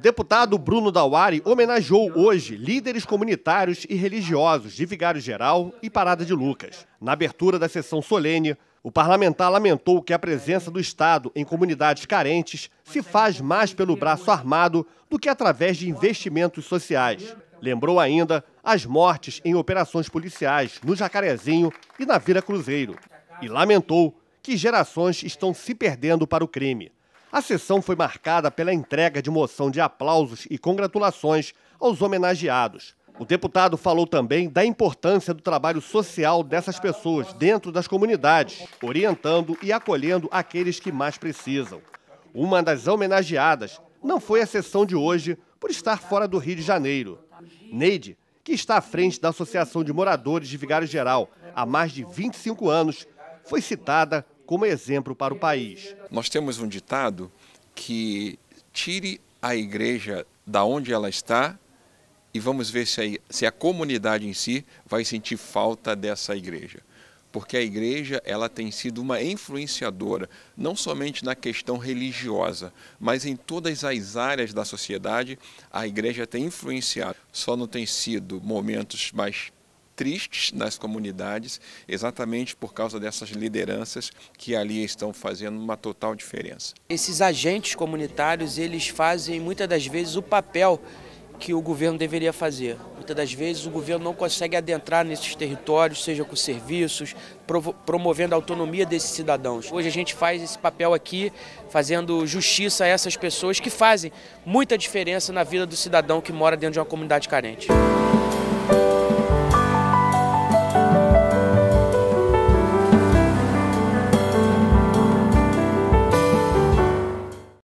deputado Bruno Dauari homenageou hoje líderes comunitários e religiosos de Vigário Geral e Parada de Lucas. Na abertura da sessão solene, o parlamentar lamentou que a presença do Estado em comunidades carentes se faz mais pelo braço armado do que através de investimentos sociais. Lembrou ainda as mortes em operações policiais no Jacarezinho e na Vira Cruzeiro. E lamentou que gerações estão se perdendo para o crime. A sessão foi marcada pela entrega de moção de aplausos e congratulações aos homenageados. O deputado falou também da importância do trabalho social dessas pessoas dentro das comunidades, orientando e acolhendo aqueles que mais precisam. Uma das homenageadas não foi a sessão de hoje por estar fora do Rio de Janeiro. Neide, que está à frente da Associação de Moradores de Vigário Geral há mais de 25 anos, foi citada como exemplo para o país. Nós temos um ditado que tire a igreja da onde ela está e vamos ver se a, se a comunidade em si vai sentir falta dessa igreja. Porque a igreja ela tem sido uma influenciadora, não somente na questão religiosa, mas em todas as áreas da sociedade, a igreja tem influenciado. Só não tem sido momentos mais tristes nas comunidades, exatamente por causa dessas lideranças que ali estão fazendo uma total diferença. Esses agentes comunitários, eles fazem muitas das vezes o papel que o governo deveria fazer. Muitas das vezes o governo não consegue adentrar nesses territórios, seja com serviços, promovendo a autonomia desses cidadãos. Hoje a gente faz esse papel aqui, fazendo justiça a essas pessoas que fazem muita diferença na vida do cidadão que mora dentro de uma comunidade carente.